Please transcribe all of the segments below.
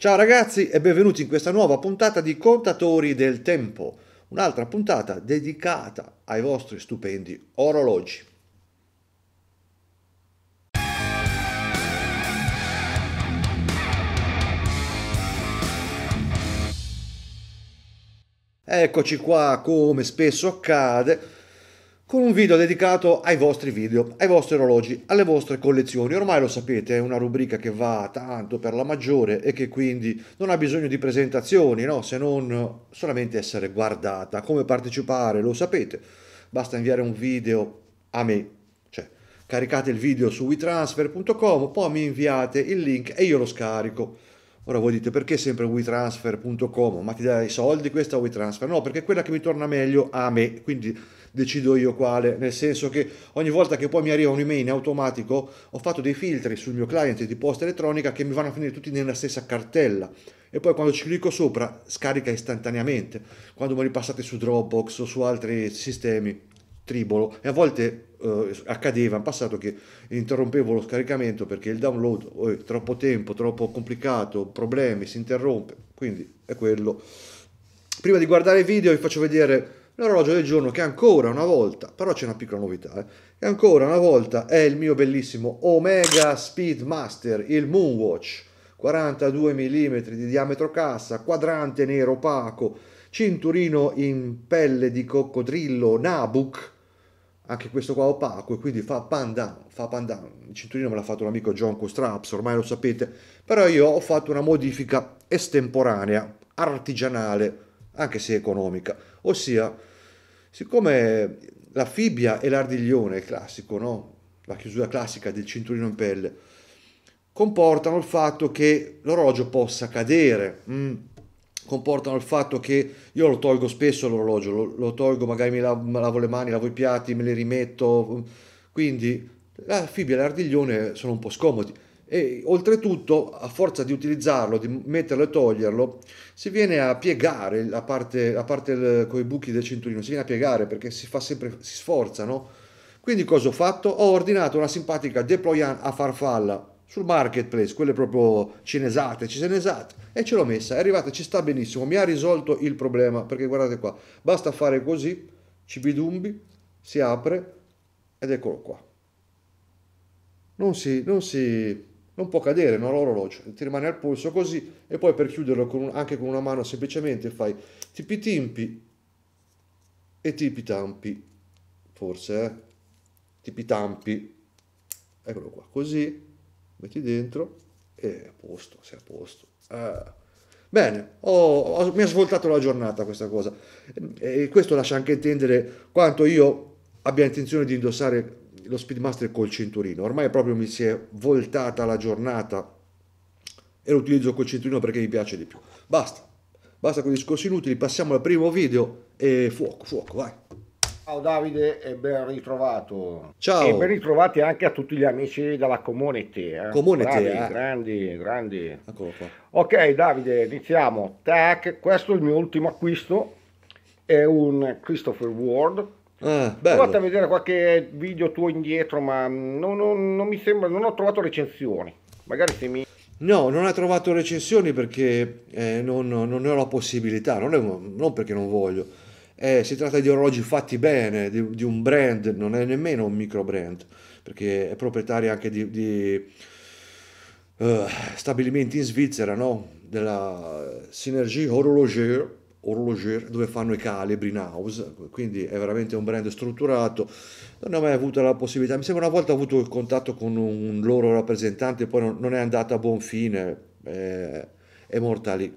Ciao ragazzi e benvenuti in questa nuova puntata di Contatori del Tempo, un'altra puntata dedicata ai vostri stupendi orologi. Eccoci qua, come spesso accade, con un video dedicato ai vostri video, ai vostri orologi, alle vostre collezioni. Ormai lo sapete, è una rubrica che va tanto per la maggiore e che quindi non ha bisogno di presentazioni, no? se non solamente essere guardata. Come partecipare, lo sapete. Basta inviare un video a me, cioè caricate il video su wetransfer.com, poi mi inviate il link e io lo scarico. Ora voi dite perché sempre wetransfer.com? Ma ti dai i soldi questa wetransfer? No, perché è quella che mi torna meglio a me, quindi decido io quale, nel senso che ogni volta che poi mi arriva un'email in automatico ho fatto dei filtri sul mio client di posta elettronica che mi vanno a finire tutti nella stessa cartella e poi quando ci clicco sopra scarica istantaneamente, quando me li passate su Dropbox o su altri sistemi tribolo e a volte eh, accadeva in passato che interrompevo lo scaricamento perché il download oh, è troppo tempo, troppo complicato, problemi, si interrompe, quindi è quello. Prima di guardare il video vi faccio vedere l'orologio del giorno che ancora una volta, però c'è una piccola novità, eh, che ancora una volta è il mio bellissimo Omega Speedmaster, il Moonwatch, 42 mm di diametro cassa, quadrante nero opaco, cinturino in pelle di coccodrillo Nabuc, anche questo qua opaco e quindi fa pandan, fa pandan. Il cinturino me l'ha fatto l'amico John Straps, ormai lo sapete, però io ho fatto una modifica estemporanea, artigianale, anche se economica, ossia siccome la fibbia e l'ardiglione classico, no? la chiusura classica del cinturino in pelle, comportano il fatto che l'orologio possa cadere, mm. comportano il fatto che io lo tolgo spesso l'orologio, lo, lo tolgo, magari mi lavo, mi lavo, le mani, lavo i piatti, me li rimetto, mm? quindi la fibbia e l'ardiglione sono un po' scomodi e oltretutto a forza di utilizzarlo, di metterlo e toglierlo, si viene a piegare la parte, la parte con i buchi del cinturino, si viene a piegare perché si fa sempre, si sforza, no? Quindi cosa ho fatto? Ho ordinato una simpatica deployant a farfalla sul marketplace, quelle proprio cinesate, cinesate, e ce l'ho messa, è arrivata, ci sta benissimo, mi ha risolto il problema, perché guardate qua, basta fare così, cibidumbi, si apre, ed eccolo qua. Non si, non si non può cadere, non l'orologio, ti rimane al polso così e poi per chiuderlo con un, anche con una mano semplicemente fai tipi tipitimpi e tipi tampi, forse, eh? tampi, eccolo qua, così, metti dentro e a posto, sei a posto. Eh. Bene, ho, ho, mi ha svoltato la giornata questa cosa e questo lascia anche intendere quanto io abbia intenzione di indossare lo Speedmaster col cinturino. Ormai proprio mi si è voltata la giornata e lo utilizzo col cinturino perché mi piace di più. Basta, basta con i discorsi inutili, passiamo al primo video e fuoco, fuoco, vai. Ciao Davide e ben ritrovato. Ciao. E ben ritrovati anche a tutti gli amici della community. Eh. Community, Bravi, eh. grandi, grandi. Eccolo qua. Ok Davide, iniziamo. Tac, questo è il mio ultimo acquisto. È un Christopher Ward Ah, Provate a vedere qualche video tuo indietro, ma non, non, non, mi sembra, non ho trovato recensioni. Magari se mi. No, non ha trovato recensioni perché eh, non, non, ne ho la possibilità, non, è, non perché non voglio. Eh, si tratta di orologi fatti bene, di, di, un brand, non è nemmeno un micro brand, perché è proprietario anche di, di uh, stabilimenti in Svizzera, no? della Synergie Horloger, Horloger dove fanno i calibri in house, quindi è veramente un brand strutturato. Non ho mai avuto la possibilità, mi sembra una volta ho avuto il contatto con un loro rappresentante, poi non, è andata a buon fine, eh, è morta lì.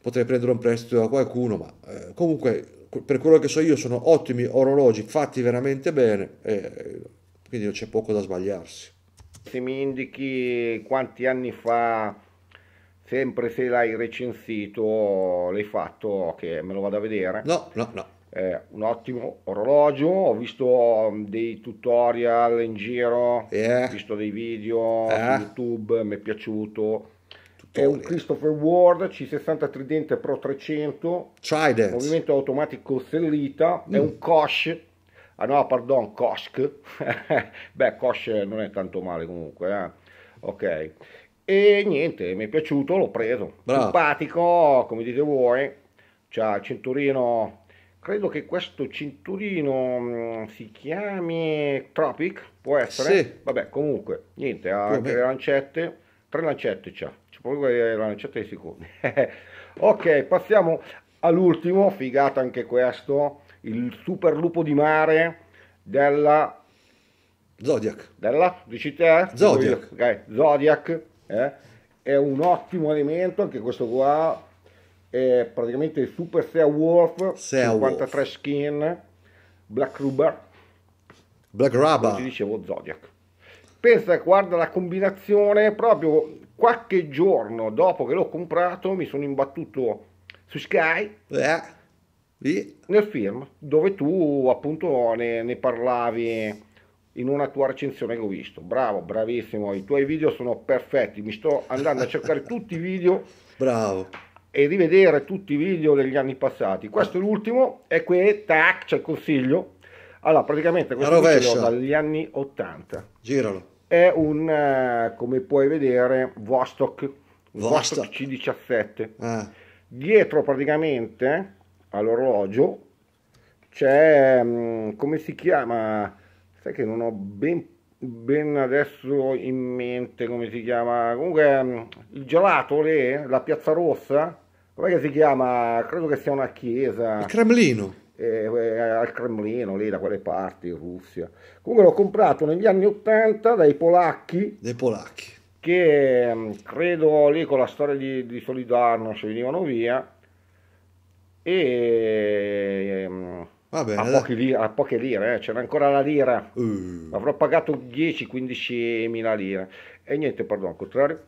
Potrei prendere un prestito da qualcuno, ma eh, comunque per quello che so io sono ottimi orologi fatti veramente bene, eh, quindi c'è poco da sbagliarsi. Se mi indichi quanti anni fa sempre se l'hai recensito, l'hai fatto, che me lo vado a vedere. No, no, no. È eh, un ottimo orologio, ho visto mm, dei tutorial in giro, yeah. ho visto dei video ah. su eh. YouTube, mi è piaciuto. È un Christopher Ward C60 Tridente Pro 300, Trident. movimento automatico sellita, mm. è un Kosh ah no, pardon, Kosk. Beh, Kosh non è tanto male comunque. Eh? Ok, e niente, mi è piaciuto, l'ho preso. Bravo. Simpatico, come dite voi. C'ha il cinturino, credo che questo cinturino mh, mm, si chiami Tropic, può essere? Sì. Vabbè, comunque, niente, ha anche le lancette, tre lancette c'ha, c'è proprio le lancette di secondi. ok, passiamo all'ultimo, figata anche questo, il super lupo di mare della Zodiac. Della? Dici te? Zodiac. Ok, Zodiac eh, è un ottimo elemento, anche questo qua è praticamente il Super Sea Wolf, Sea 53 Wolf. skin, Black Rubber, Black Rubber, come dicevo Zodiac. Pensa, guarda la combinazione, proprio qualche giorno dopo che l'ho comprato mi sono imbattuto su Sky. Eh. Nel film dove tu appunto ne, ne parlavi in una tua recensione che ho visto. Bravo, bravissimo, i tuoi video sono perfetti, mi sto andando a cercare tutti i video. Bravo. E rivedere tutti i video degli anni passati. Questo è l'ultimo, è qui, tac, c'è il consiglio. Allora, praticamente questo video dagli anni 80. Giralo. È un, eh, come puoi vedere, Vostok, Vostok, Vostok C17. Ah. Eh. Dietro praticamente all'orologio c'è, mm, come si chiama? sai che non ho ben, ben adesso in mente come si chiama, comunque mm, il gelato lì, la piazza rossa, come si chiama, credo che sia una chiesa. Il Cremlino. Eh, eh, al Cremlino, lì da quelle parti, in Russia. Comunque l'ho comprato negli anni 80 dai polacchi. Dai polacchi. Che mm, credo lì con la storia di, di Solidarno, ci venivano via. E mm, Bene, a, pochi, a, poche lire, eh. c'era ancora la lira. Uh. Avrò pagato 10-15 mila lire. E niente, perdono, al contrario.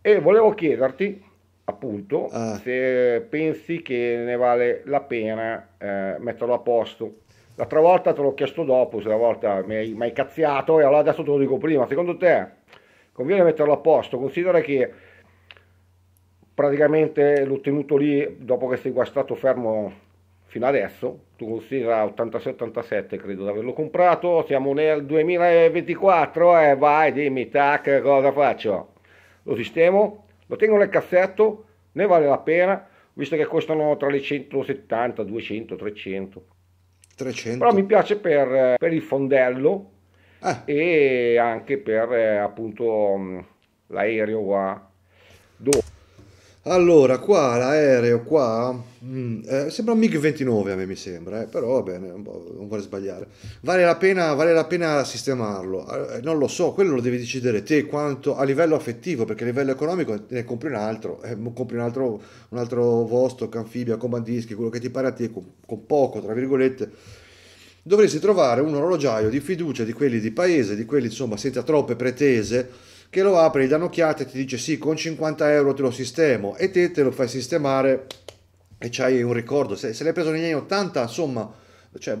E volevo chiederti, appunto, ah. se pensi che ne vale la pena eh, metterlo a posto. L'altra volta te l'ho chiesto dopo, se la volta mi hai, mi hai cazziato, e allora adesso te lo dico prima. Secondo te conviene metterlo a posto? Considera che praticamente l'ho tenuto lì dopo che sei guastato fermo fino adesso, tu considera 86-87 credo di averlo comprato, siamo nel 2024 e eh, vai dimmi tac cosa faccio, lo sistemo, lo tengo nel cassetto, ne vale la pena, visto che costano tra le 170, 200, 300. 300. Però mi piace per, per il fondello ah. e anche per eh, appunto l'aereo qua. Dove allora, qua l'aereo, qua, mm, eh, sembra un MiG-29 a me mi sembra, eh, però va bene, non vuole sbagliare. Vale la, pena, vale la pena sistemarlo? Eh, eh, non lo so, quello lo devi decidere te quanto a livello affettivo, perché a livello economico ne compri un altro, eh, compri un altro, un altro Vostok, anfibia, comandischi, quello che ti pare a te, con, con poco, tra virgolette. Dovresti trovare un orologiaio di fiducia di quelli di paese, di quelli insomma senza troppe pretese, che lo apri, gli dà un'occhiata e ti dice sì, con 50 euro te lo sistemo e te te lo fai sistemare e c'hai un ricordo. Se, se l'hai preso negli anni 80, insomma, cioè,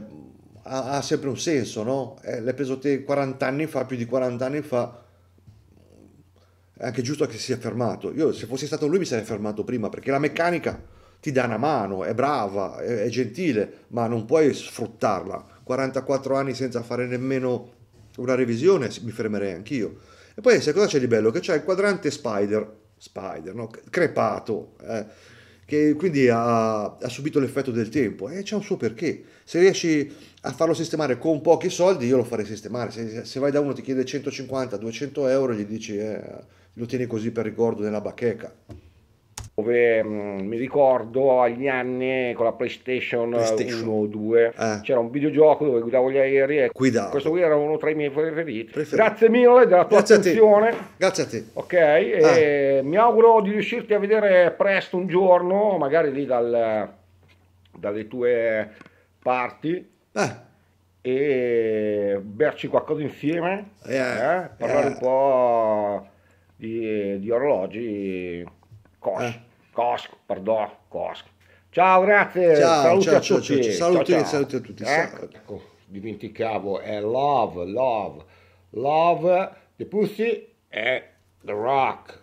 ha, ha, sempre un senso, no? Eh, l'hai preso te 40 anni fa, più di 40 anni fa, è anche giusto che si sia fermato. Io se fossi stato lui mi sarei fermato prima perché la meccanica ti dà una mano, è brava, è, è gentile, ma non puoi sfruttarla. 44 anni senza fare nemmeno una revisione, mi fermerei anch'io e poi sai cosa c'è di bello? Che c'è il quadrante spider, spider no? crepato, eh, che quindi ha, ha, subito l'effetto del tempo e c'è un suo perché. Se riesci a farlo sistemare con pochi soldi, io lo farei sistemare. Se, se vai da uno ti chiede 150-200 euro, gli dici eh, lo tieni così per ricordo nella bacheca dove mh, mm, mi ricordo agli anni con la PlayStation, PlayStation. 1 o 2 eh. c'era un videogioco dove guidavo gli aerei e ecco. Guidavo. questo qui era uno tra i miei preferiti. Preferito. Grazie mille della tua Grazie attenzione. A Grazie a te. Ok, eh. mi auguro di riuscirti a vedere presto un giorno, magari lì dal, dalle tue parti. Eh. E berci qualcosa insieme, eh, eh? parlare eh. un po' di, di orologi Cosco, eh. Cosco, perdono, Cosco. Ciao, grazie. Ciao, saluti ciao, ciao, Ciao, a tutti. Eh? Ecco, dimenticavo, è Love, Love, Love, The Pussy e The Rock.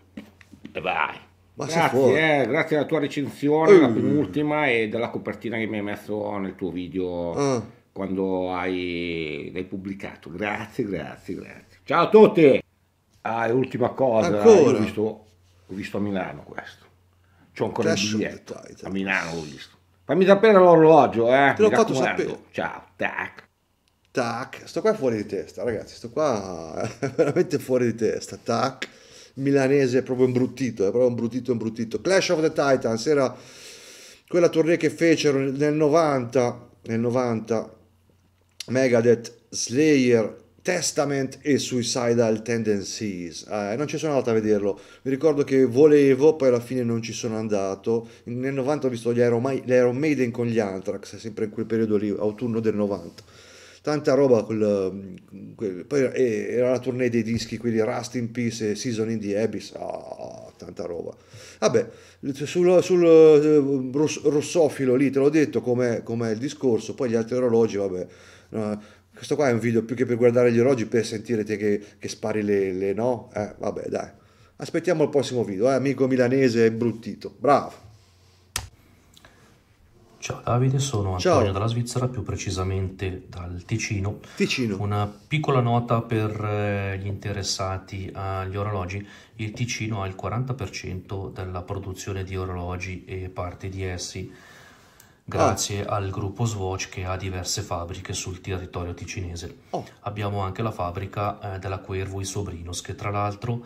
vai. grazie, eh, grazie alla tua recensione, uh. la eh. penultima e della copertina che mi hai messo nel tuo video uh. quando hai, l'hai pubblicato. Grazie, grazie, grazie. Ciao a tutti. Ah, e ultima cosa, Ancora? ho visto L'ho visto a Milano questo. C'ho ancora Clash il biglietto. A Milano l'ho visto. Fammi sapere l'orologio, eh. Te l'ho fatto sapere. Ciao, tac. Tac, sto qua fuori di testa, ragazzi, sto qua veramente fuori di testa. Tac, milanese è proprio imbruttito, è proprio imbruttito, imbruttito. Clash of the Titans era quella tournée che fecero nel 90, nel 90 Megadeth, Slayer, Testament e Suicidal Tendencies. Eh, non ci sono andato a vederlo. Mi ricordo che volevo, poi alla fine non ci sono andato. Nel 90 ho visto gli Iron, Ma- Iron Maiden con gli Anthrax, sempre in quel periodo lì, autunno del 90. Tanta roba, quel, mm, quel, poi era la tournée dei dischi, quindi Rust in Peace e Season in the Abyss, oh, tanta roba. Vabbè, sul, sul eh, russofilo lì te l'ho detto com'è, com'è il discorso, poi gli altri orologi, vabbè, eh, questo qua è un video più che per guardare gli orologi, per sentire te che, che spari le, le no. Eh, vabbè, dai. Aspettiamo il prossimo video, eh, amico milanese bruttito. Bravo. Ciao Davide, sono Antonio dalla Svizzera, più precisamente dal Ticino. Ticino. Una piccola nota per eh, gli interessati agli orologi. Il Ticino ha il 40% della produzione di orologi e parti di essi grazie ah. al gruppo Swatch che ha diverse fabbriche sul territorio ticinese. Oh. Abbiamo anche la fabbrica eh, della Quervo in Sobrinos, che tra l'altro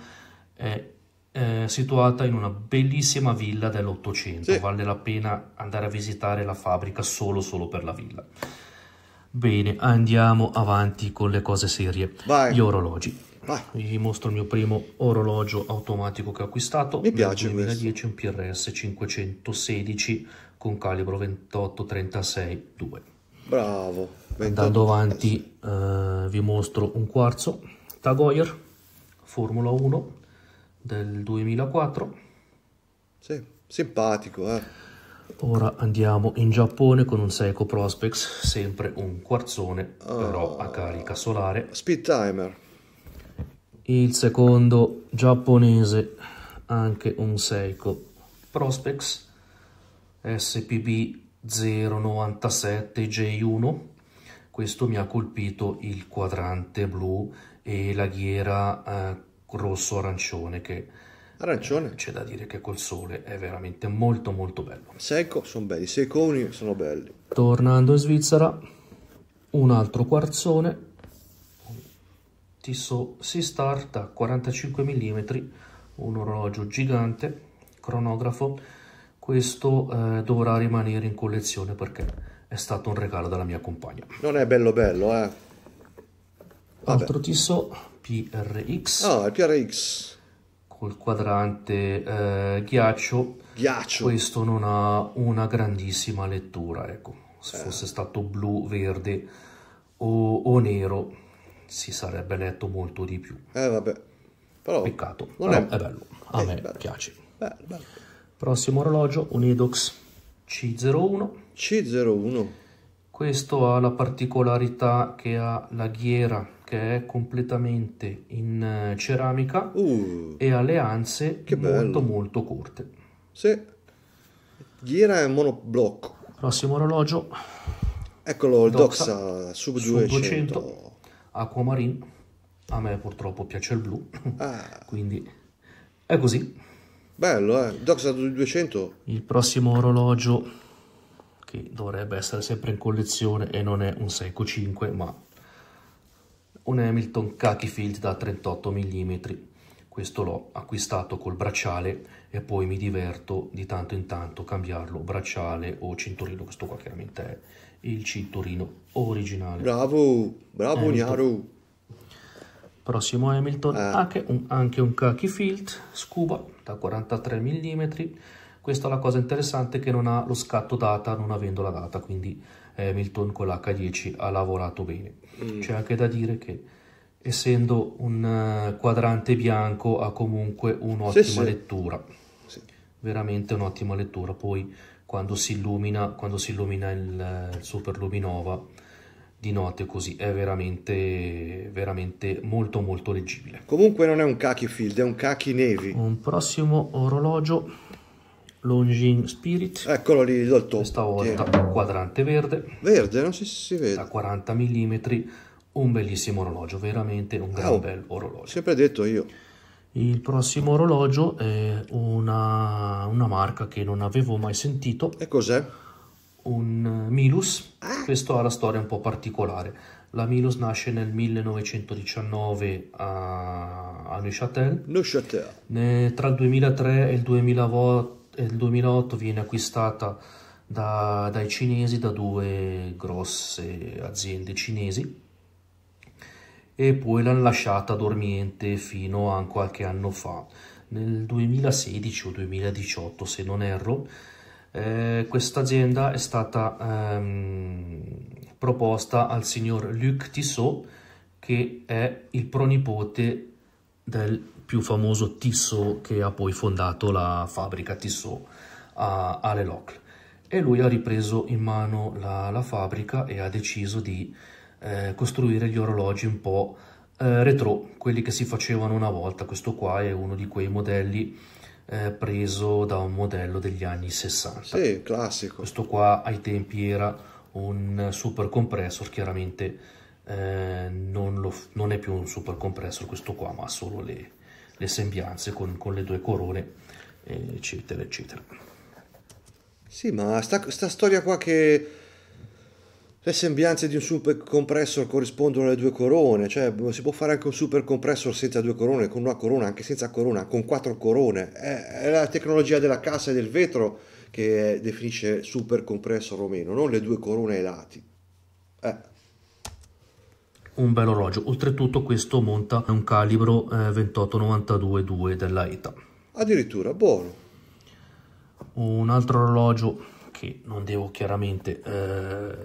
è eh, situata in una bellissima villa dell'Ottocento. Sì. Vale la pena andare a visitare la fabbrica solo, solo per la villa. Bene, andiamo avanti con le cose serie. Vai. Gli orologi. Vai. Vi mostro il mio primo orologio automatico che ho acquistato. Mi piace 2010, questo. un PRS 516 con calibro 28-36-2. Bravo. 28. Andando avanti eh, vi mostro un quarzo Tag Heuer Formula 1 del 2004. Sì, simpatico eh. Ora andiamo in Giappone con un Seiko Prospects, sempre un quarzone, ah, però a ah. carica solare. Speed timer. Il secondo giapponese, anche un Seiko Prospects. SPB 097J1 questo mi ha colpito il quadrante blu e la ghiera eh, rosso arancione che arancione eh, c'è da dire che col sole è veramente molto molto bello secco sono belli secconi sono belli tornando in Svizzera un altro quarzone Tissot Sistar a 45 mm un orologio gigante cronografo questo eh, dovrà rimanere in collezione perché è stato un regalo dalla mia compagna. Non è bello bello, eh? Vabbè. Altro tisso PRX. Ah, il PRX. Col quadrante eh, ghiaccio. Ghiaccio. Questo non ha una grandissima lettura, ecco. Se eh. fosse stato blu, verde o, o, nero si sarebbe letto molto di più. Eh vabbè. Però Peccato. Non Però è... è bello. A eh, me bello. piace. Bello, bello. Prossimo orologio, un Edox C01. C01. Questo ha la particolarità che ha la ghiera che è completamente in eh, ceramica uh, e ha le anse molto molto corte. Sì. Ghiera è monoblocco. Prossimo orologio. Eccolo il Doxa, Doxa Sub 200. Sub 200 A me purtroppo piace il blu. Ah. Quindi è così. Bello, eh? Doc è stato 200. Il prossimo orologio, che dovrebbe essere sempre in collezione e non è un Seiko 5, ma un Hamilton Khaki Field da 38 mm. Questo l'ho acquistato col bracciale e poi mi diverto di tanto in tanto cambiarlo, bracciale o cinturino. Questo qua chiaramente è il cinturino originale. Bravo, bravo Hamilton. Niaru. Prossimo Hamilton, eh. anche, un, anche un khaki filt, scuba da 43 mm. Questa è la cosa interessante che non ha lo scatto data, non avendo la data, quindi Hamilton con l'H10 ha lavorato bene. Mm. C'è anche da dire che essendo un eh, quadrante bianco ha comunque un'ottima sì, lettura. Sì. Veramente un'ottima lettura. Poi quando si illumina, quando si illumina il, eh, il Super Luminova di note così è veramente, veramente molto molto leggibile. Comunque non è un Kaki Field, è un Kaki Navy. Un prossimo orologio Longin Spirit. Eccolo lì, do top. Questa volta Tieni. quadrante verde. Verde, non si, si vede. Da 40 mm, un bellissimo orologio, veramente un gran oh, bel orologio. Sempre detto io. Il prossimo orologio è una, una marca che non avevo mai sentito. E cos'è? un eh, Milus, ah. questo ha una storia un po' particolare. La Milus nasce nel 1919 a, a Neuchâtel. Neuchâtel. Ne, tra il 2003 e il, 2008, e il 2008 viene acquistata da, dai cinesi, da due grosse aziende cinesi. E poi l'hanno lasciata dormiente fino a qualche anno fa. Nel 2016 o 2018, se non erro, eh, Questa azienda è stata ehm, proposta al signor Luc Tissot, che è il pronipote del più famoso Tissot che ha poi fondato la fabbrica Tissot a, a Lelocle. E lui ha ripreso in mano la, la fabbrica e ha deciso di eh, costruire gli orologi un po' eh, retro, quelli che si facevano una volta. Questo qua è uno di quei modelli eh, preso da un modello degli anni 60. Sì, classico. Questo qua ai tempi era un super compressor, chiaramente eh, non, lo, non, è più un super compressor questo qua, ma solo le, le sembianze con, con, le due corone, eh, eccetera, eccetera. Sì, ma sta, sta storia qua che le sembianze di un super compressor corrispondono alle due corone, cioè boh, si può fare anche un super compressor senza due corone, con una corona, anche senza corona, con quattro corone. È, è la tecnologia della cassa e del vetro che eh, definisce super compressor o meno, non le due corone ai lati. Eh. Un bel orologio, oltretutto questo monta un calibro eh, 92 2 della ETA. Addirittura, buono. Un altro orologio che non devo chiaramente eh,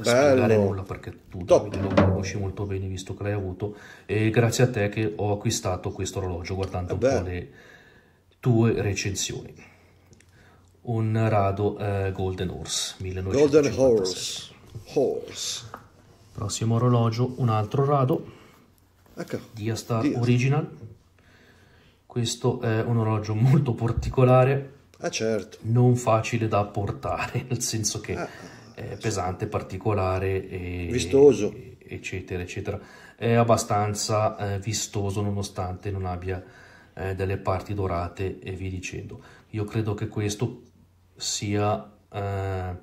spiegare nulla perché tu Davide, lo conosci molto bene visto che l'hai avuto e grazie a te che ho acquistato questo orologio guardando Vabbè. un po' le tue recensioni un rado eh, Golden Horse 1957. Golden Horse. Horse prossimo orologio un altro rado ecco. Diastar Dia. Original questo è un orologio molto particolare Ah, certo. Non facile da portare, nel senso che ah, è pesante, particolare e... Vistoso. E, eccetera, eccetera. È abbastanza eh, vistoso nonostante non abbia eh, delle parti dorate e via dicendo. Io credo che questo sia eh,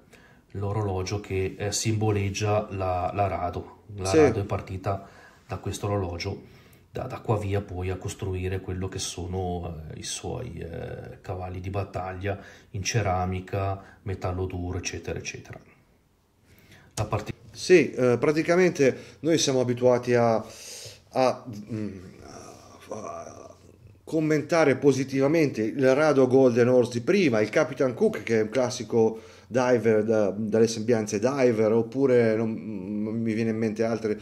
l'orologio che eh, simboleggia la, la Rado. La sì. Rado è partita da questo orologio da, da qua via poi a costruire quello che sono eh, i suoi eh, cavalli di battaglia in ceramica, metallo duro, eccetera, eccetera. La part- sì, eh, praticamente noi siamo abituati a, mm, a, a commentare positivamente il rado Golden Horse di prima, il Capitan Cook che è un classico diver da, dalle sembianze diver, oppure non, non mm, mi viene in mente altri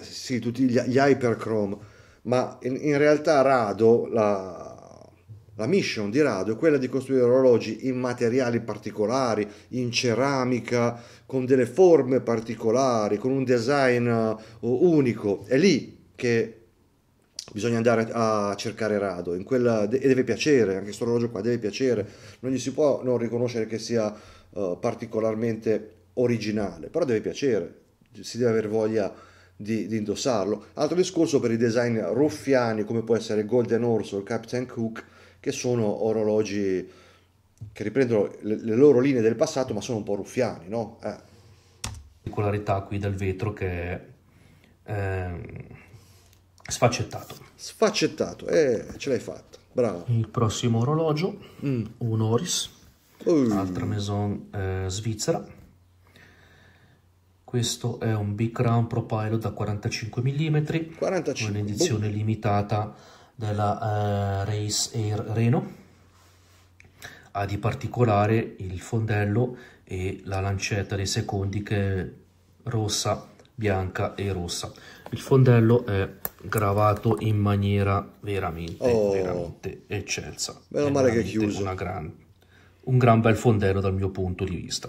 sì, tutti gli, gli Hyperchrome, ma in, in realtà Rado, la, la, mission di Rado è quella di costruire orologi in materiali particolari, in ceramica, con delle forme particolari, con un design eh, unico. È lì che bisogna andare a cercare Rado quella, e deve piacere, anche questo orologio qua deve piacere, non gli si può non riconoscere che sia uh, particolarmente originale, però deve piacere, si deve avere voglia di di, di, indossarlo. Altro discorso per i design ruffiani come può essere Golden Horse o Captain Cook, che sono orologi che riprendono le, le loro linee del passato ma sono un po' ruffiani, no? Eh. Particolarità qui del vetro che è eh, sfaccettato. Sfaccettato, eh, ce l'hai fatta, bravo. Il prossimo orologio, mm. un Oris, uh. altra maison eh, svizzera questo è un Big Crown Pro Pilot da 45 mm, 45. un'edizione boh. limitata della eh, Race Air Reno. Ha di particolare il fondello e la lancetta dei secondi che è rossa, bianca e rossa. Il fondello è gravato in maniera veramente, oh, veramente eccelsa. Meno male che è chiuso. Gran, un gran bel fondello dal mio punto di vista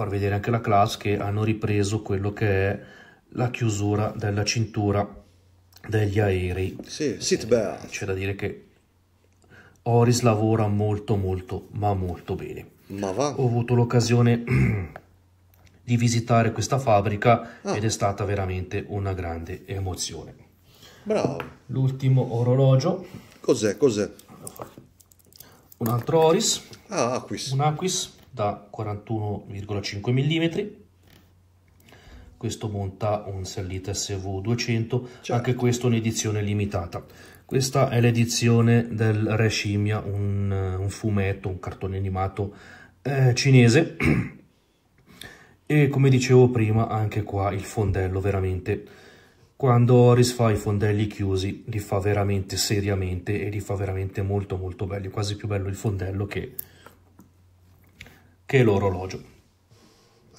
far vedere anche la class che hanno ripreso quello che è la chiusura della cintura degli aerei. Sì, eh, c'è da dire che Oris lavora molto molto ma molto bene. Ma va. Ho avuto l'occasione di visitare questa fabbrica ah. ed è stata veramente una grande emozione. Bravo. L'ultimo orologio. Cos'è? Cos'è? Un altro Oris. Ah, Aquis. Un Aquis da 41,5 mm questo monta un Serlita SV200 certo. anche questo in edizione limitata questa è l'edizione del Re Scimmia un, un, fumetto, un cartone animato eh, cinese e come dicevo prima anche qua il fondello veramente quando Oris fa i fondelli chiusi li fa veramente seriamente e li fa veramente molto molto belli quasi più bello il fondello che che è l'orologio.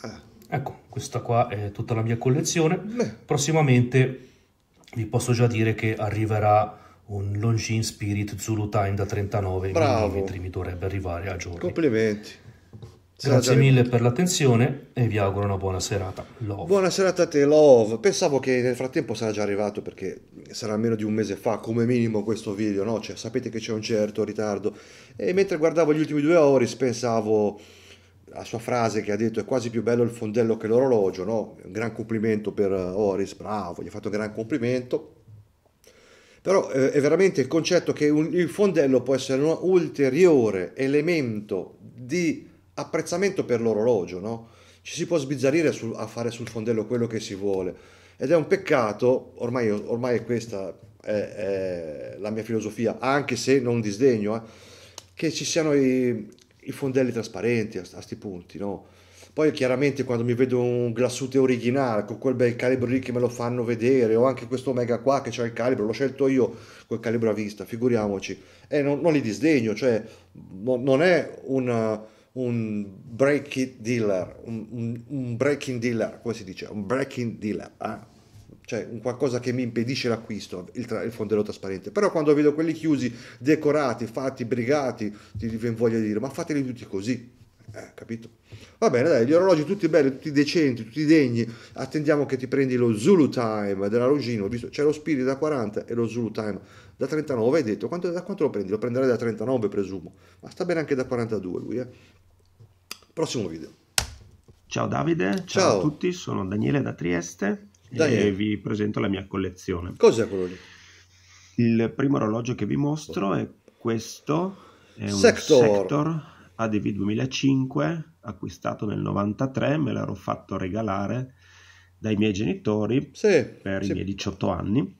Eh. Ecco, questa qua è tutta la mia collezione. Beh. Prossimamente vi posso già dire che arriverà un Longin Spirit Zulu Time da 39 Bravo. mm, mi dovrebbe arrivare a giorni. Complimenti. Grazie mille per l'attenzione e vi auguro una buona serata. Love. Buona serata a te, Love. Pensavo che nel frattempo sarà già arrivato perché sarà meno di un mese fa, come minimo, questo video, no? Cioè, sapete che c'è un certo ritardo. E mentre guardavo gli ultimi due ore, pensavo la sua frase che ha detto è quasi più bello il fondello che l'orologio, no? un gran complimento per eh, Oris, bravo, gli ha fatto un gran complimento, però eh, è veramente il concetto che un, il fondello può essere un ulteriore elemento di apprezzamento per l'orologio, no? ci si può sbizzarrire sul, a fare sul fondello quello che si vuole ed è un peccato, ormai, ormai questa è, è, la mia filosofia, anche se non disdegno, eh, che ci siano i, i fondelli trasparenti a, a sti punti, no? Poi chiaramente quando mi vedo un glassute originale con quel bel calibro lì che me lo fanno vedere, o anche questo Omega qua che c'ha il calibro, l'ho scelto io quel calibro a vista, figuriamoci. E non, non li disdegno, cioè no, non è un, un break dealer, un, un, un breaking dealer, come si dice? Un breaking dealer, eh? cioè un qualcosa che mi impedisce l'acquisto, il, tra- il fondello trasparente. Però quando vedo quelli chiusi, decorati, fatti, brigati, ti viene voglia di dire, ma fateli tutti così. Eh, capito? Va bene, dai, gli orologi tutti belli, tutti decenti, tutti degni. Attendiamo che ti prendi lo Zulu Time della Rogino. Ho visto, c'è lo Spirit da 40 e lo Zulu Time da 39. Hai detto, quanto, da quanto lo prendi? Lo prenderai da 39, presumo. Ma sta bene anche da 42 lui, eh. Prossimo video. Ciao Davide, ciao, ciao a tutti, sono Daniele da Trieste. Dai, e vi presento la mia collezione. Cos'è quello lì? Il primo orologio che vi mostro è questo, è un Sector, Sector ADV 2005, acquistato nel 93, me l'ero fatto regalare dai miei genitori sì, per sì. i miei 18 anni.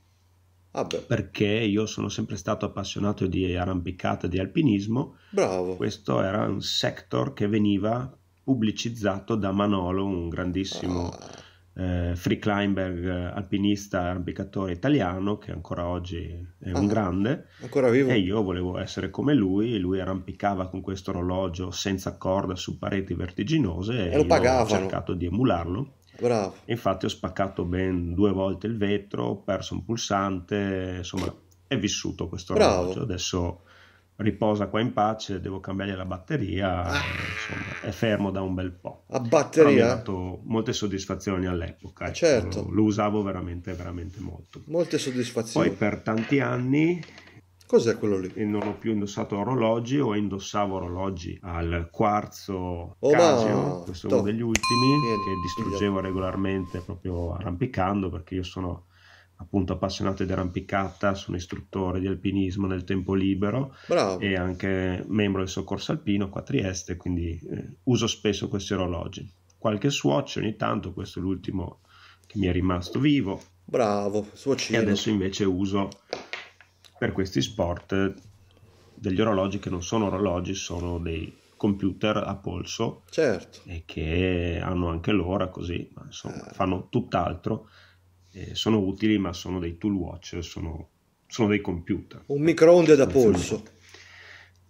Ah perché io sono sempre stato appassionato di arrampicata e di alpinismo. Bravo. Questo era un sector che veniva pubblicizzato da Manolo, un grandissimo ah eh, free climber, alpinista, arrampicatore italiano che ancora oggi è un ah, grande. Ancora vivo. E io volevo essere come lui, lui arrampicava con questo orologio senza corda su pareti vertiginose e, lo pagavano. ho cercato di emularlo. Bravo. Infatti ho spaccato ben due volte il vetro, ho perso un pulsante, insomma è vissuto questo Bravo. orologio. Adesso riposa qua in pace, devo cambiare la batteria, ah. insomma, è fermo da un bel po'. A batteria? Però mi ha dato molte soddisfazioni all'epoca, eh, ecco, certo. lo, lo usavo veramente, veramente molto. Molte soddisfazioni. Poi per tanti anni... Cos'è quello lì? E non ho più indossato orologi o indossavo orologi al quarzo oh, Casio, no. questo è uno degli ultimi, Vieni, che distruggevo Vieni. regolarmente proprio arrampicando perché io sono appunto appassionato di arrampicata, sono istruttore di alpinismo nel tempo libero Bravo. e anche membro del soccorso alpino qua a Trieste, quindi eh, uso spesso questi orologi. Qualche Swatch ogni tanto, questo è l'ultimo che mi è rimasto vivo. Bravo, Swatchino. E adesso invece uso per questi sport degli orologi che non sono orologi, sono dei computer a polso certo. e che hanno anche l'ora così, ma insomma eh. fanno tutt'altro eh, sono utili ma sono dei tool watch, sono, sono dei computer. Un microonde da polso.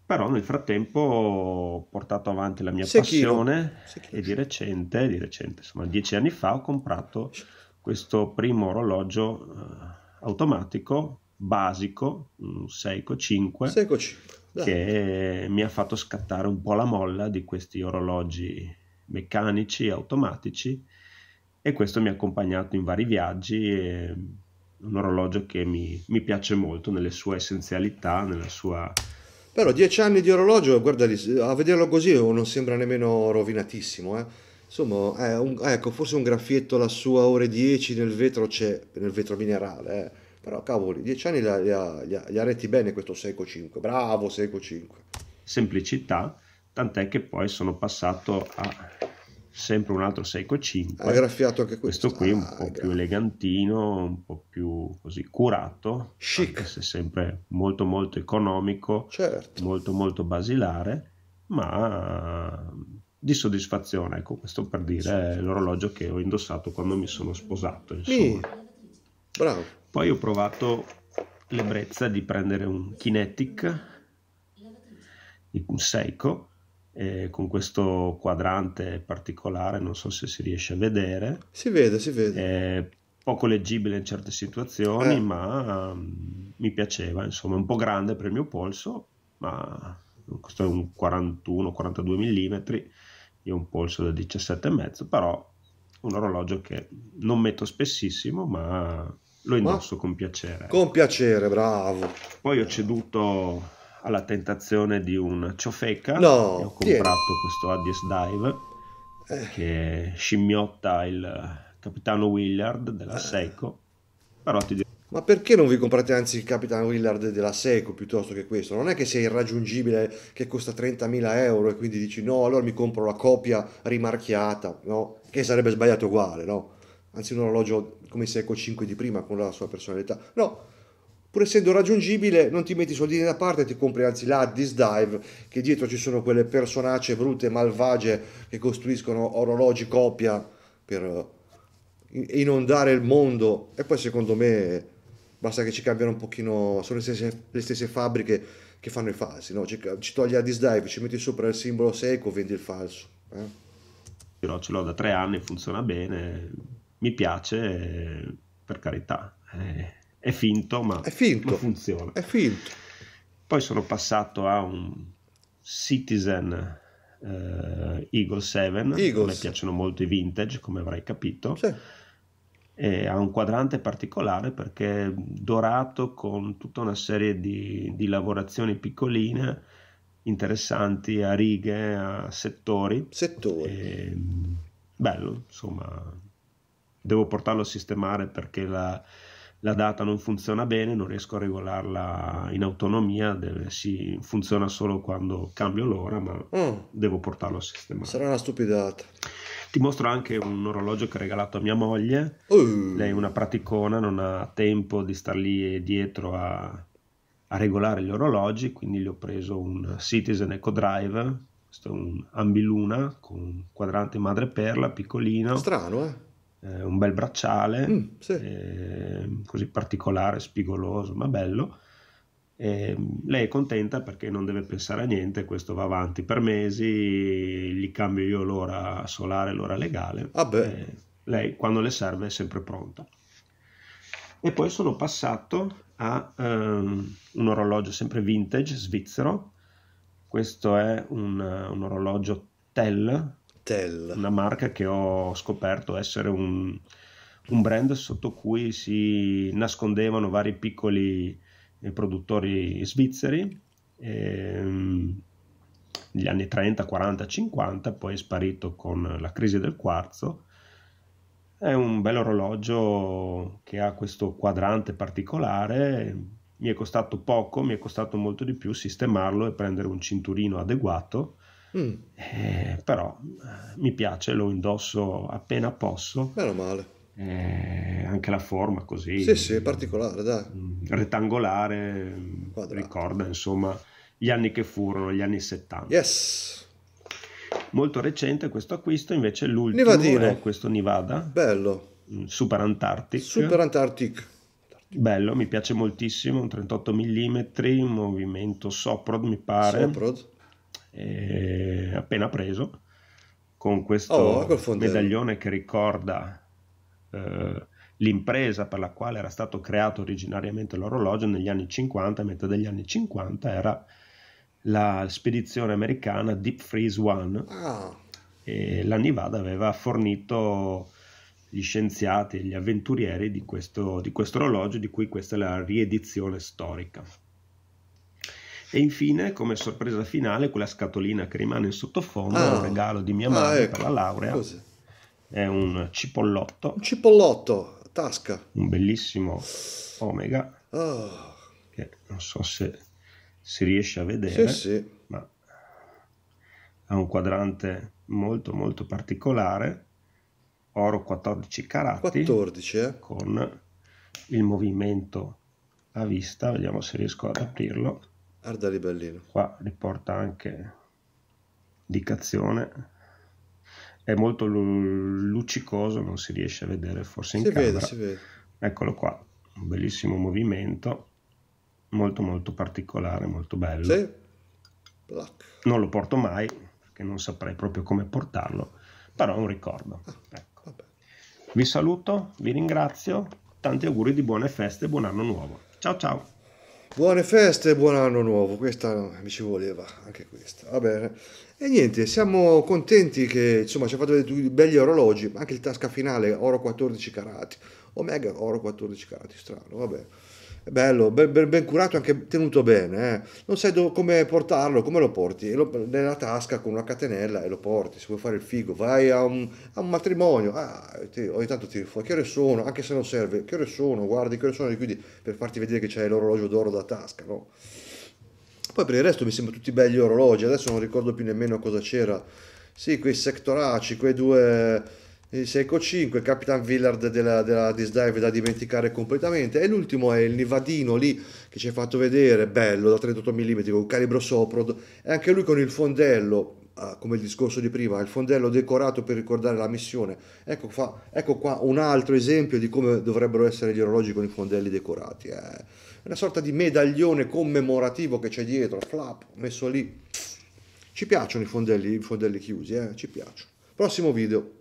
Però nel frattempo ho portato avanti la mia Sechino. passione e di recente, di recente, insomma dieci anni fa, ho comprato questo primo orologio eh, automatico basico, un Seiko 5, Seiko 5 che mi ha fatto scattare un po' la molla di questi orologi meccanici, automatici, e questo mi ha accompagnato in vari viaggi. E un orologio che mi, mi piace molto nelle sue essenzialità, nella sua però dieci anni di orologio, guarda a vederlo così non sembra nemmeno rovinatissimo. Eh? Insomma, un, ecco, forse un graffietto alla sua ore 10 nel vetro c'è, nel vetro minerale. Eh? Però cavoli, dieci anni li ha, retti bene questo Seiko 5. Bravo Seiko 5. Semplicità, tant'è che poi sono passato a sempre un altro Seiko 5. Ha graffiato anche questo. Questo qui un ah, po' più elegantino, un po' più così curato. Chic. Se sempre molto molto economico, certo. molto molto basilare, ma di soddisfazione, ecco questo per dire certo. l'orologio che ho indossato quando mi sono sposato. Insomma. Mm. Bravo. Poi ho provato l'ebbrezza di prendere un Kinetic, un Seiko, eh, con questo quadrante particolare, non so se si riesce a vedere. Si vede, si vede. Eh, poco leggibile in certe situazioni, eh. ma um, mi piaceva, insomma, un po' grande per il mio polso, ma questo è un 41-42 mm, io ho un polso da 17,5, però un orologio che non metto spessissimo, ma lo indosso ma? con piacere. Con piacere, bravo. Poi ho ceduto alla tentazione di un ciofeca no, ho comprato tieni. questo Addis Dive eh. che scimmiotta il capitano Willard della eh. Seiko però ti dirò ma perché non vi comprate anzi il Capitan Willard della Seiko piuttosto che questo? Non è che sia irraggiungibile, che costa 30.000 euro e quindi dici no, allora mi compro la copia rimarchiata, no? Che sarebbe sbagliato uguale, no? Anzi un orologio come il Seco 5 di prima con la sua personalità. No, pur essendo raggiungibile, non ti metti i soldini da parte e ti compri anzi la Disdive, che dietro ci sono quelle personacce brutte, e malvagie, che costruiscono orologi copia per eh, inondare il mondo. E poi secondo me basta che ci cambiano un pochino, sono le stesse, le stesse fabbriche che fanno i falsi, no? ci, ci togli la Disdive, ci metti sopra il simbolo seco, vendi il falso. Eh? Però ce l'ho da tre anni, funziona bene, mi piace, per carità. Eh è finto, ma, è finto. ma funziona. È finto. Poi sono passato a un Citizen eh, Eagle 7, Eagles. mi piacciono molto i vintage, come avrai capito. Sì. E ha un quadrante particolare perché è dorato con tutta una serie di, di lavorazioni piccoline interessanti a righe, a settori. Settori. E, bello, insomma, devo portarlo a sistemare perché la, la data non funziona bene, non riesco a regolarla in autonomia, deve, si, funziona solo quando cambio l'ora, ma oh, devo portarlo a sistemare. Sarà una stupidata. Ti mostro anche un orologio che ho regalato a mia moglie, uh. lei è una praticona, non ha tempo di star lì dietro a, a regolare gli orologi, quindi gli ho preso un Citizen Eco Drive, questo è un ambiluna con quadrante madreperla, piccolino. Strano, eh? eh, un bel bracciale, mm, sì. eh, così particolare, spigoloso, ma bello. Eh, lei è contenta perché non deve pensare a niente, questo va avanti per mesi, gli cambio io l'ora solare, l'ora legale. Ah eh, lei quando le serve è sempre pronta. E poi sono passato a um, un orologio sempre vintage svizzero, questo è un, un orologio Tell Mattel. Una marca che ho scoperto essere un, un brand sotto cui si nascondevano vari piccoli eh, produttori svizzeri. Ehm, negli anni 30, 40, 50, poi è sparito con la crisi del quarzo. È un bel orologio che ha questo quadrante particolare, mi è costato poco, mi è costato molto di più sistemarlo e prendere un cinturino adeguato Mm. Eh, però eh, mi piace, lo indosso appena posso. Meno male. Eh, anche la forma così. Sì, sì, particolare, dai. Mm, rettangolare, Quadrato. ricorda insomma gli anni che furono, gli anni 70. Yes! Molto recente questo acquisto, invece l'ultimo Nivadino. è questo Nivada. Bello. Mm, Super Antarctic. Super Antarctic. Bello, mi piace moltissimo, un 38 mm, movimento Soprod mi pare. Soprod eh, appena preso, con questo oh, medaglione che ricorda eh, l'impresa per la quale era stato creato originariamente l'orologio negli anni 50, metà degli anni 50 era la spedizione americana Deep Freeze One. Ah. E la Nivada aveva fornito gli scienziati e gli avventurieri di questo, di questo orologio, di cui questa è la riedizione storica. E infine, come sorpresa finale, quella scatolina che rimane in sottofondo ah, è un ah. regalo di mia madre ah, ecco. per la ecco. laurea. Così. È un cipollotto. Un cipollotto, tasca. Un bellissimo Omega. Oh. Che non so se si riesce a vedere, sì, sì. ma ha un quadrante molto molto particolare. Oro 14 carati. 14, eh? Con il movimento a vista, vediamo se riesco ad aprirlo Arda Ribellino. Qua riporta anche indicazione. È molto luccicoso, non si riesce a vedere forse in si camera. Vede, si vede. Eccolo qua, un bellissimo movimento, molto molto particolare, molto bello. Sì. Non lo porto mai, perché non saprei proprio come portarlo, però è un ricordo. Ah, ecco. Vi saluto, vi ringrazio, tanti auguri di buone feste e buon anno nuovo. Ciao ciao! Buone feste e buon anno nuovo, questa mi ci voleva, anche questa. Va bene. E niente, siamo contenti che insomma ci ha fatto vedere due belli orologi, anche il tasca finale oro 14 carati, Omega oro 14 carati, strano, vabbè bello, ben, ben, ben, curato, anche tenuto bene. Eh. Non sai do, come portarlo, come lo porti? Lo, nella tasca con una catenella e lo porti. Se vuoi fare il figo, vai a un, a un matrimonio. Ah, ti, ogni tanto ti fuori. Che ore sono? Anche se non serve, che ore sono? Guardi, che ore sono? Quindi per farti vedere che c'è l'orologio d'oro da tasca, no? Poi per il resto mi sembrano tutti belli orologi. Adesso non ricordo più nemmeno cosa c'era. Sì, quei sectoraci, quei due Seco 5, Capitan Villard della, della Disdive da dimenticare completamente e l'ultimo è il Nivadino lì che ci hai fatto vedere, bello da 38 mm con calibro Soprod e anche lui con il fondello ah, come il discorso di prima, il fondello decorato per ricordare la missione. Ecco, fa, ecco, qua un altro esempio di come dovrebbero essere gli orologi con i fondelli decorati. Eh. È una sorta di medaglione commemorativo che c'è dietro, flap, messo lì. Ci piacciono i fondelli, i fondelli chiusi, eh? ci piacciono. Prossimo video.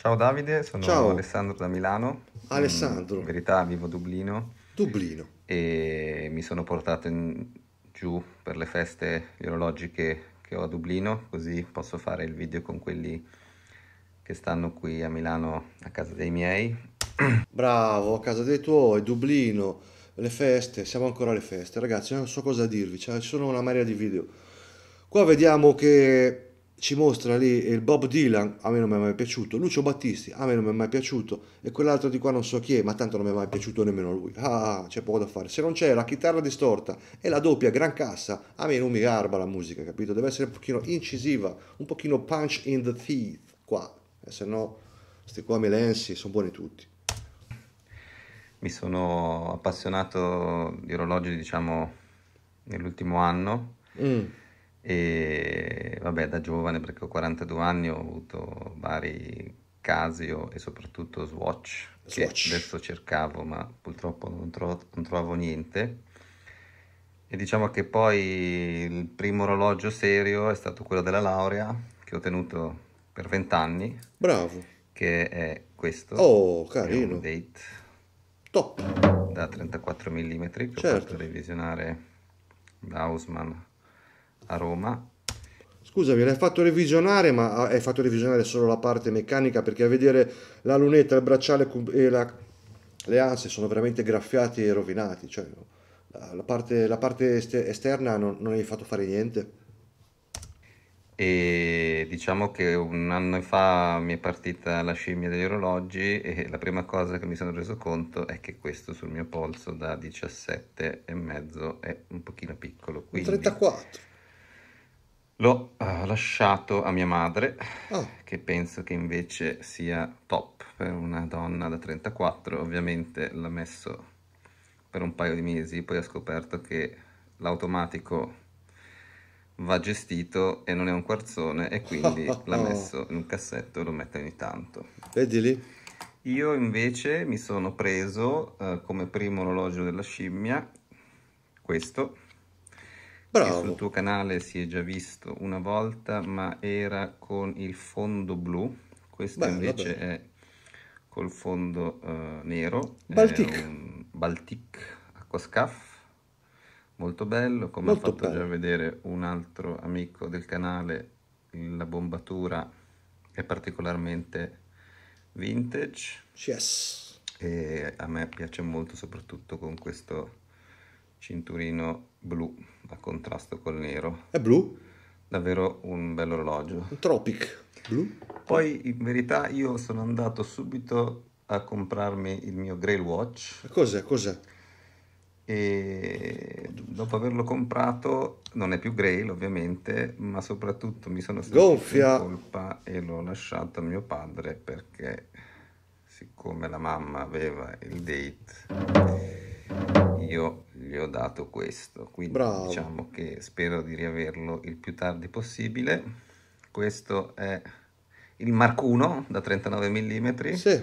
Ciao Davide, sono Ciao. Alessandro da Milano. Alessandro. In verità vivo a Dublino. Dublino. E mi sono portato in, giù per le feste gli orologi che ho a Dublino, così posso fare il video con quelli che stanno qui a Milano a casa dei miei. Bravo, a casa dei tuoi, Dublino, le feste, siamo ancora alle feste. Ragazzi, non so cosa dirvi, cioè, ci sono una marea di video. Qua vediamo che ci mostra lì il Bob Dylan, a me non mi è mai piaciuto, Lucio Battisti, a me non mi è mai piaciuto, e quell'altro di qua non so chi è, ma tanto non mi è mai piaciuto nemmeno lui. Ah, ah, ah c'è poco da fare. Se non c'è la chitarra distorta e la doppia gran cassa, a me non mi garba la musica, capito? Deve essere un pochino incisiva, un pochino punch in the teeth, qua. E eh, se no, questi qua milensi sono buoni tutti. Mi sono appassionato di orologi, diciamo, nell'ultimo anno. Mm e vabbè da giovane perché ho 42 anni ho avuto vari Casio e soprattutto Swatch, Swatch. che adesso cercavo ma purtroppo non, tro- non trovo niente e diciamo che poi il primo orologio serio è stato quello della laurea che ho tenuto per 20 anni bravo che è questo oh carino date top da 34 mm che certo. ho fatto certo. revisionare da Hausmann a Roma. Scusami, l'hai fatto revisionare, ma hai fatto revisionare solo la parte meccanica perché a vedere la lunetta, il bracciale e la, le anse sono veramente graffiati e rovinati. Cioè, la parte, la parte esterna non, non hai fatto fare niente. E diciamo che un anno fa mi è partita la scimmia degli orologi e la prima cosa che mi sono reso conto è che questo sul mio polso da 17 e mezzo è un pochino piccolo. Quindi... 34. L'ho eh, lasciato a mia madre, oh. che penso che invece sia top per una donna da 34. Ovviamente l'ha messo per un paio di mesi, poi ha scoperto che l'automatico va gestito e non è un quarzone e quindi l'ha messo in un cassetto e lo metto ogni tanto. Vedi lì? Io invece mi sono preso uh, come primo orologio della scimmia questo Bravo. sul tuo canale si è già visto una volta, ma era con il fondo blu, questo Beh, invece vabbè. è col fondo uh, nero. Baltic. Baltic Aquascaff, molto bello, come molto ho fatto bello. già vedere un altro amico del canale, la bombatura è particolarmente vintage. Yes. E a me piace molto soprattutto con questo cinturino blu a contrasto col nero. È blu? Davvero un bello orologio. Un Tropic blu? Poi in verità io sono andato subito a comprarmi il mio Grail Watch. Cos'è? Cos'è? E dopo averlo comprato, non è più Grail ovviamente, ma soprattutto mi sono sentito Gonfia. in colpa e l'ho lasciato a mio padre perché siccome la mamma aveva il date, io gli ho dato questo. Quindi Bravo. diciamo che spero di riaverlo il più tardi possibile. Questo è il Mark 1 da 39 mm. Sì.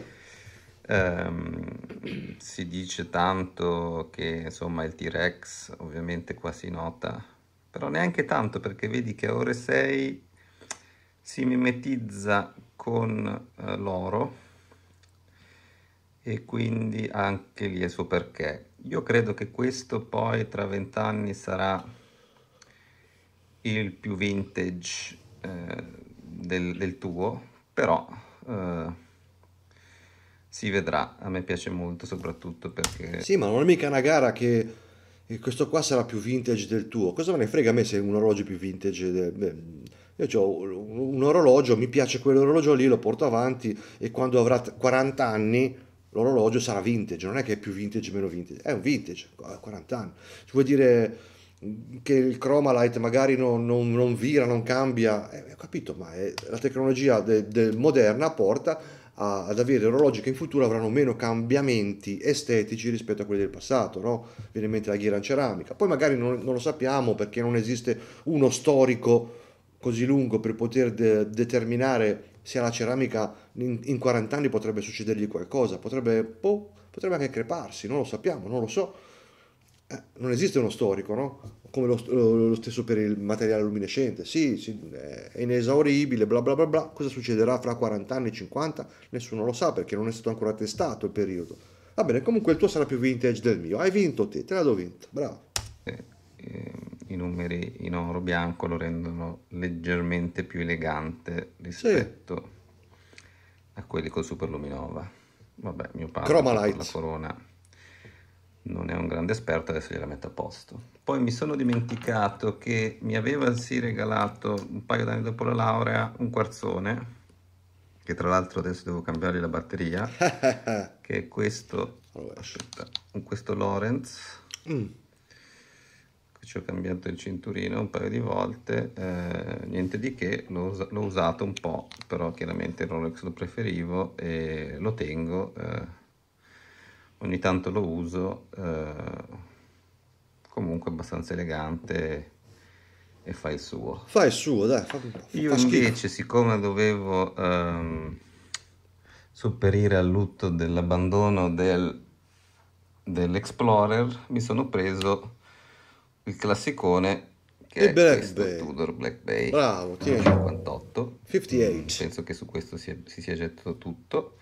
Um, si dice tanto che insomma il T-Rex ovviamente qua si nota però neanche tanto perché vedi che a ore 6 si mimetizza con eh, l'oro e quindi anche lì è suo perché io credo che questo poi tra vent'anni sarà il più vintage eh, del, del, tuo, però eh, si vedrà. A me piace molto soprattutto perché... Sì, ma non è mica una gara che questo qua sarà più vintage del tuo. Cosa me ne frega a me se un orologio è più vintage del... io ho un orologio, mi piace quell'orologio lì, lo porto avanti e quando avrà 40 anni l'orologio sarà vintage, non è che è più vintage meno vintage, è un vintage, 40 anni. Ci vuoi dire che il chroma magari non, non, non vira, non cambia, eh, ho capito, ma è, la tecnologia de, de moderna porta a, ad avere orologi che in futuro avranno meno cambiamenti estetici rispetto a quelli del passato, no? Viene in mente la ghiera in ceramica, poi magari non, non lo sappiamo perché non esiste uno storico così lungo per poter de, determinare se alla ceramica in, in 40 anni potrebbe succedergli qualcosa, potrebbe, boh, potrebbe anche creparsi, non lo sappiamo, non lo so. Eh, non esiste uno storico, no? Come lo, lo, stesso per il materiale luminescente, sì, sì, è inesauribile, bla bla bla bla, cosa succederà fra 40 anni, 50? Nessuno lo sa perché non è stato ancora testato il periodo. Va bene, comunque il tuo sarà più vintage del mio, hai vinto te, te l'ho vinto, bravo. Eh, ehm i numeri in oro bianco lo rendono leggermente più elegante rispetto sì. a quelli con Superluminova. Vabbè, mio padre Chroma la corona non è un grande esperto, adesso gliela metto a posto. Poi mi sono dimenticato che mi aveva sì regalato un paio d'anni dopo la laurea un quarzone, che tra l'altro adesso devo cambiare la batteria, che è questo, questo Lorenz. Mm ci ho cambiato il cinturino un paio di volte, eh, niente di che, l'ho, us usato un po', però chiaramente il Rolex lo preferivo e lo tengo, eh, ogni tanto lo uso, eh, comunque abbastanza elegante e fa il suo. Fa il suo, dai, fa, fa Io invece, siccome dovevo ehm, sopperire al lutto dell'abbandono del, dell'Explorer, mi sono preso il classicone che il è Black questo Bay. Tudor Black Bay. Bravo, tieni. 58. 58. Mm, penso che su questo si, si sia gettato tutto.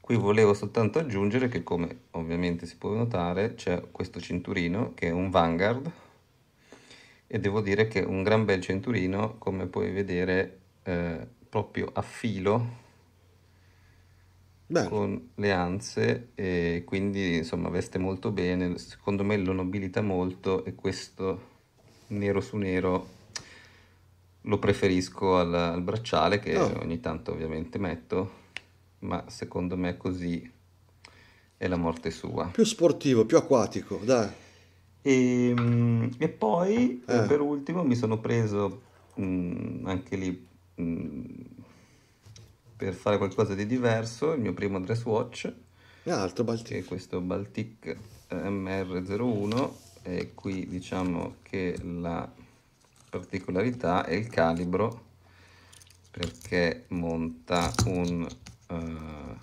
Qui volevo soltanto aggiungere che come ovviamente si può notare c'è questo cinturino che è un Vanguard e devo dire che è un gran bel cinturino come puoi vedere eh, proprio a filo Bene. con le anze e quindi insomma veste molto bene, secondo me lo nobilita molto e questo nero su nero lo preferisco al, al bracciale che oh. ogni tanto ovviamente metto, ma secondo me così è la morte sua. Più sportivo, più acquatico, dai. E, ehm, e poi eh. per ultimo mi sono preso mh, mm, anche lì mh, mm, per fare qualcosa di diverso, il mio primo dress watch. Un altro Baltic. questo Baltic eh, MR01 e qui diciamo che la particolarità è il calibro perché monta un, uh, un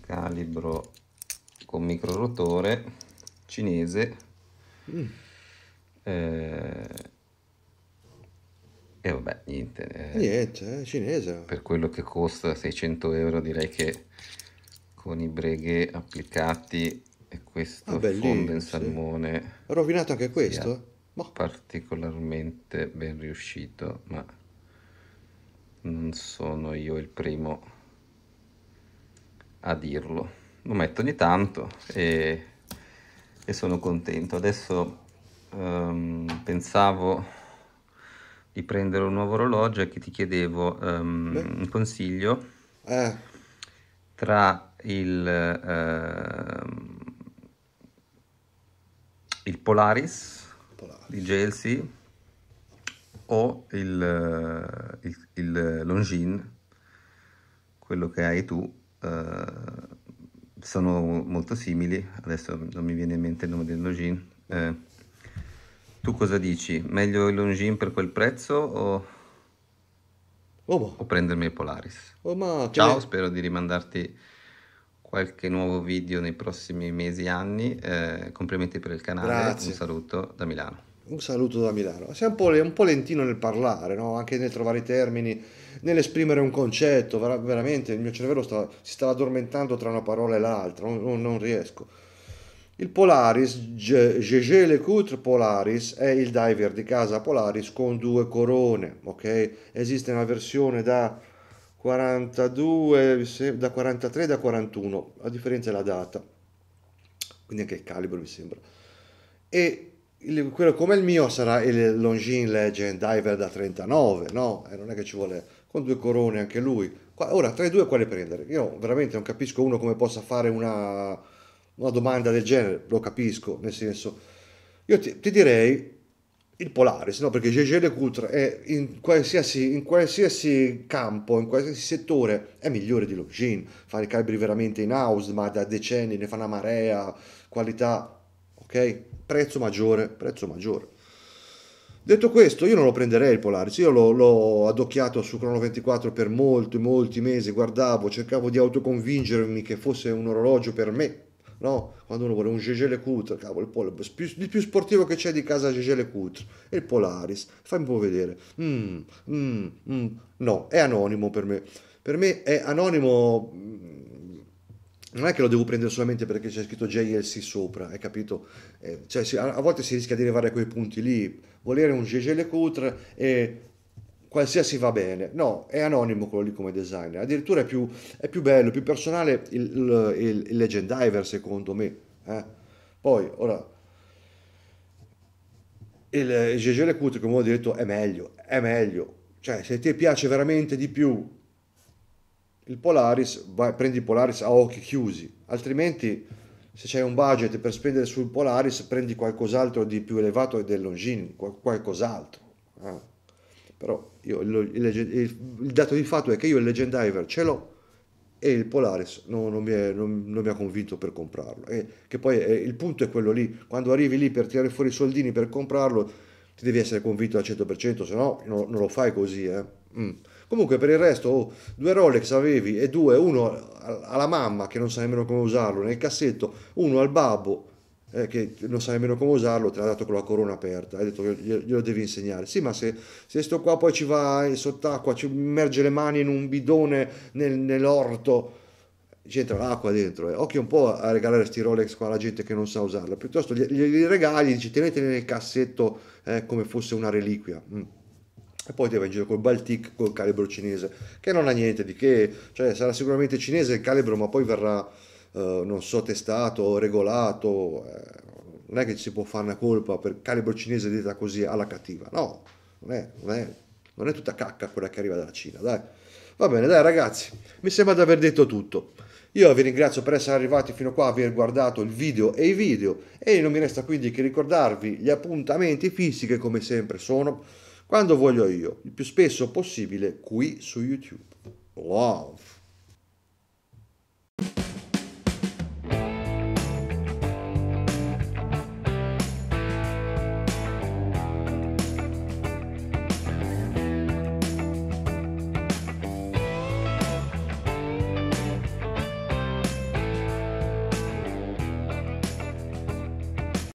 calibro con micro rotore cinese mm. eh, e eh, vabbè, niente. Eh, niente, è eh, cinese. Per quello che costa 600 euro direi che con i breghe applicati e questo ah, beh, fondo in salmone... Sì. Rovinato anche questo? Boh. Particolarmente ben riuscito, ma non sono io il primo a dirlo. Lo metto ogni tanto e, e sono contento. Adesso um, pensavo di prendere un nuovo orologio e che ti chiedevo um, un consiglio eh. tra il, uh, il Polaris, Polaris, di JLC o il, uh, il, il Longines, quello che hai tu, uh, sono molto simili, adesso non mi viene in mente il nome del Longines, eh, tu cosa dici? Meglio il Longin per quel prezzo o, oh, boh. o prendermi il Polaris? Oh, Ciao, spero di rimandarti qualche nuovo video nei prossimi mesi e anni. Eh, complimenti per il canale, Grazie. un saluto da Milano. Un saluto da Milano. Sei un po', un po lentino nel parlare, no? anche nel trovare i termini, nell'esprimere un concetto. Veramente il mio cervello sta, si stava addormentando tra una parola e l'altra, non, non riesco. Il Polaris, GG Lecoutre Polaris, è il diver di casa Polaris con due corone, ok? Esiste una versione da 42, da 43 da 41, la differenza è la data, quindi anche il calibro mi sembra. E il, quello come il mio sarà il Longin Legend Diver da 39, no? E eh, non è che ci vuole, con due corone anche lui. Ora, tra i due quale prendere? Io veramente non capisco uno come possa fare una una domanda del genere, lo capisco, nel senso, io ti, ti direi il Polaris, no? perché GG Lecoultre è in qualsiasi, in qualsiasi, campo, in qualsiasi settore, è migliore di Login, fa i calibri veramente in house, ma da decenni ne fa una marea, qualità, ok? Prezzo maggiore, prezzo maggiore. Detto questo, io non lo prenderei il Polaris, io l'ho, l'ho adocchiato su Crono 24 per molti, molti mesi, guardavo, cercavo di autoconvincermi che fosse un orologio per me, no? Quando uno vuole un Gegele Coutre, cavolo, il polo più, il più sportivo che c'è di casa Gegele Coutre è il Polaris. Fai un po' vedere. Mm, mm, mm. No, è anonimo per me. Per me è anonimo mm, non è che lo devo prendere solamente perché c'è scritto JLC sopra, hai capito? Eh, cioè, a, volte si rischia di arrivare a quei punti lì, volere un GGL Coutre e qualsiasi va bene. No, è anonimo quello lì come designer. Addirittura è più, è più bello, più personale il, il, il, il Legend Diver, secondo me. Eh? Poi, ora, il, il GG Lecut, come ho detto, è meglio, è meglio. Cioè, se ti piace veramente di più il Polaris, vai, prendi il Polaris a occhi chiusi, altrimenti se c'è un budget per spendere sul Polaris, prendi qualcos'altro di più elevato del Longines, qualcos'altro. Eh? Però io, il, il, il, dato di fatto è che io il Legendiver ce l'ho e il Polaris no, non, mi è, non, non, mi ha convinto per comprarlo. E, che poi eh, il punto è quello lì, quando arrivi lì per tirare fuori i soldini per comprarlo, ti devi essere convinto al 100%, se no non, non lo fai così. Eh. Mm. Comunque per il resto, oh, due Rolex avevi e due, uno alla mamma che non sa nemmeno come usarlo nel cassetto, uno al babbo eh, che non sa nemmeno come usarlo, te l'ha dato con la corona aperta, hai detto che glielo devi insegnare. Sì, ma se, se sto qua poi ci va sott'acqua, ci immerge le mani in un bidone nel, nell'orto, c'entra l'acqua dentro. Eh. Occhio un po' a regalare sti Rolex qua alla gente che non sa usarla, piuttosto glieli regali, dici teneteli nel cassetto eh, come fosse una reliquia. Mm e poi ti va in giro col Baltic col calibro cinese che non ha niente di che cioè sarà sicuramente cinese il calibro ma poi verrà eh, non so, testato o regolato, eh, non è che ci si può fare una colpa per calibro cinese detta così alla cattiva, no, non è, non è, non è tutta cacca quella che arriva dalla Cina, dai. Va bene, dai ragazzi, mi sembra di aver detto tutto. Io vi ringrazio per essere arrivati fino a qua, aver guardato il video e i video e non mi resta quindi che ricordarvi gli appuntamenti fissi che come sempre sono quando voglio io, il più spesso possibile qui su YouTube. Love!